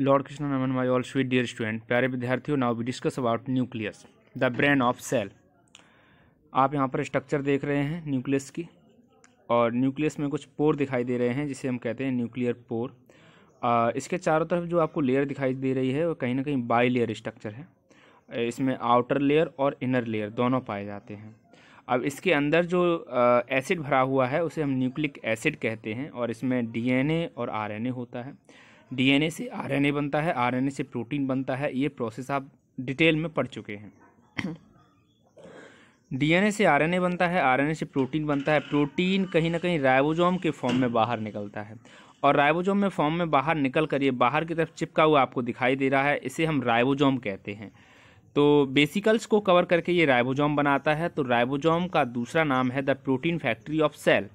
Lord Krishna नमन my all sweet dear student प्यारे विद्यार्थियों now we discuss about nucleus the brain of cell आप यहाँ पर स्ट्रक्चर देख रहे हैं न्यूक्लियस की और न्यूक्लियस में कुछ पोर दिखाई दे रहे हैं जिसे हम कहते हैं न्यूक्लियर पोर आ, इसके चारों तरफ जो आपको लेयर दिखाई दे रही है वो कहीं ना कहीं बाई लेयर स्ट्रक्चर है इसमें आउटर लेयर और इनर लेयर दोनों पाए जाते हैं अब इसके अंदर जो एसिड भरा हुआ है उसे हम न्यूक्लिक एसिड कहते हैं और इसमें डीएनए और आरएनए होता है डीएनए से आरएनए बनता है आरएनए से प्रोटीन बनता है ये प्रोसेस आप डिटेल में पढ़ चुके हैं डीएनए से आरएनए बनता है आरएनए से प्रोटीन बनता है प्रोटीन कहीं ना कहीं राइबोजोम के फॉर्म में बाहर निकलता है और राइबोजोम में फॉर्म में बाहर निकल कर ये बाहर की तरफ चिपका हुआ आपको दिखाई दे रहा है इसे हम राइबोजोम कहते हैं तो बेसिकल्स को कवर करके ये राइबोजोम बनाता है तो राइबोजोम का दूसरा नाम है the protein factory of cell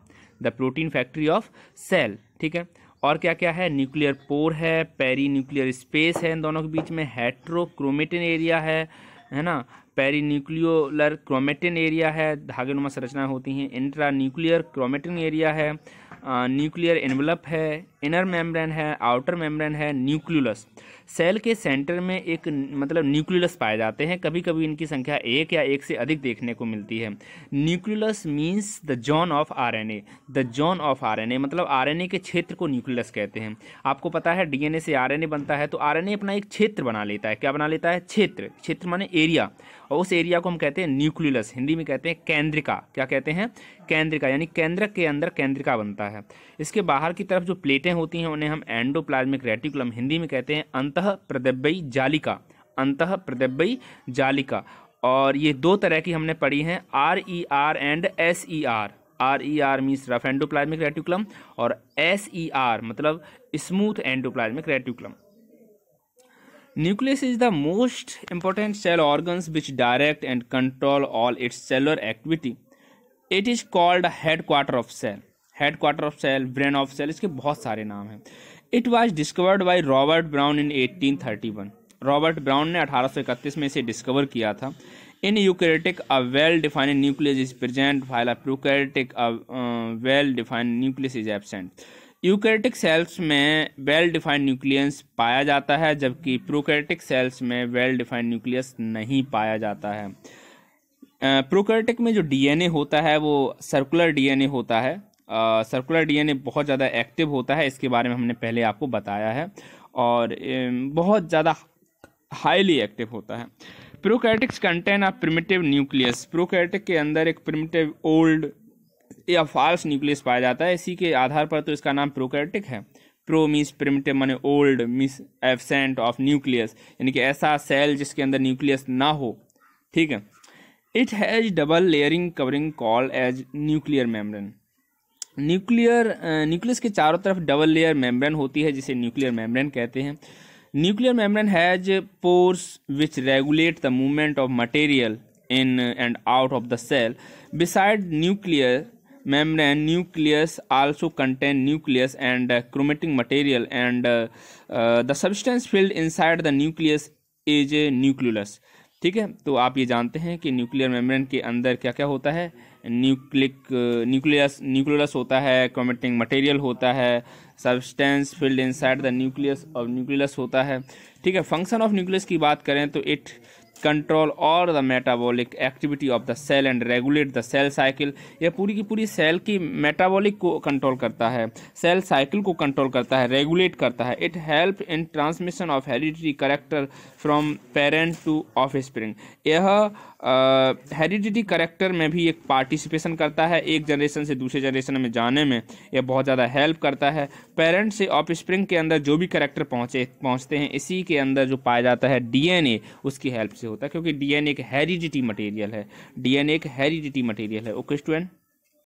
the protein factory of cell ठीक है और क्या क्या है न्यूक्लियर पोर है पेरी न्यूक्लियर स्पेस है इन दोनों के बीच में हेट्रोक्रोमेटिन एरिया है है ना पेरीन्यूक्लियोलर क्रोमेटिन एरिया है धागे नुमा संरचना होती हैं इंट्रा न्यूक्लियर क्रोमेटिन एरिया है न्यूक्लियर एनवलप है इनर मेम्ब्रेन है आउटर मेम्ब्रेन है न्यूक्लियोलस सेल के सेंटर में एक मतलब न्यूक्लियोलस पाए जाते हैं कभी कभी इनकी संख्या एक या एक से अधिक देखने को मिलती है nucleolus means the zone of RNA the zone of RNA मतलब आरएनए के क्षेत्र को न्यूक्लियोलस कहते हैं आपको पता है डीएनए से आरएनए बनता है तो आरएनए अपना एक क्षेत्र बना लेता है क्या बना लेता है क्षेत्र क्षेत्र माने एरिया और उस एरिया को हम कहते हैं न्यूक्लियस हिंदी में कहते हैं केंद्रिका क्या कहते हैं केंद्रिका यानी केंद्रक के अंदर केंद्रिका बनता है इसके बाहर की तरफ जो प्लेटें होती हैं उन्हें हम एंडोप्लाज्मिक रेटिकुलम हिंदी में कहते हैं अंत प्रदब्बई जालिका अंत प्रदब्बई जालिका और ये दो तरह की हमने पढ़ी हैं R E R and S E R R E R means rough endoplasmic reticulum और एस ई आर मतलब smooth endoplasmic reticulum nucleus Nucleus is the most important cell organs which direct and control all its cellular activity. It is quarter of cell head quarter of cell brain of cell इसके बहुत सारे नाम हैं it was discovered by Robert Brown in thirty one Robert Brown ने अठारह सौ इकतीस में इसे डिस्कवर किया था in eukaryotic a well defined nucleus is present while a a well defined nucleus is absent eukaryotic cells में वेल डिफाइंड न्यूक्लियस पाया जाता है जबकि प्रोकेरेटिक सेल्स में वेल डिफाइंड न्यूक्लियस नहीं पाया जाता है प्रोकेरेटिक में जो डीएनए होता है वो सर्कुलर डीएनए होता है सर्कुलर डीएनए बहुत ज़्यादा एक्टिव होता है इसके बारे में हमने पहले आपको बताया है और बहुत ज़्यादा हाईली एक्टिव होता है prokaryotics contain of primitive nucleus prokaryotic के अंदर एक प्रिमिटिव ओल्ड या फॉल्स न्यूक्लियस पाया जाता है इसी के आधार पर तो इसका नाम प्रोकैरियोटिक है प्रो मीस प्रिमिटिव माने ओल्ड मीस एबसेंट ऑफ न्यूक्लियस यानी कि ऐसा सेल जिसके अंदर न्यूक्लियस ना हो ठीक है it has double layering covering call as nuclear membrane nuclear nucleus के चारों तरफ डबल लेयर मेम्ब्रेन होती है जिसे न्यूक्लियर मेम्ब्रेन कहते हैं nuclear membrane has pores which regulate the movement of material in and out of the cell beside nuclear membrane nucleus also contain nucleus and uh, chromatic material and uh, uh, the substance filled inside the nucleus is a nucleus ठीक है तो आप ये जानते हैं कि nuclear membrane के अंदर क्या क्या होता है न्यूक्लिक न्यूक्लियस न्यूक्लियस होता है क्रोमेटिक मटेरियल होता है substance filled inside the nucleus और न्यूक्लियस होता है ठीक है फंक्शन ऑफ न्यूक्लियस की बात करें तो इट कंट्रोल और the metabolic activity of the cell and regulate the cell cycle यह पूरी की पूरी सेल की मेटाबॉलिक को कंट्रोल करता है सेल साइकिल को कंट्रोल करता है रेगुलेट करता है it help in transmission of heredity character from parent to offspring यह हेरिडिटी करेक्टर में भी एक पार्टिसिपेशन करता है एक जनरेशन से दूसरे जनरेशन में जाने में यह बहुत ज़्यादा हेल्प करता है पेरेंट से ऑफ स्प्रिंग के अंदर जो भी करेक्टर पहुँचे पहुँचते हैं इसी के अंदर जो पाया जाता है डी उसकी हेल्प से से होता है क्योंकि डीएनए एक हेरिडिटी मटेरियल है डीएनए एक हेरिडिटी मटेरियल है ओके स्टूडेंट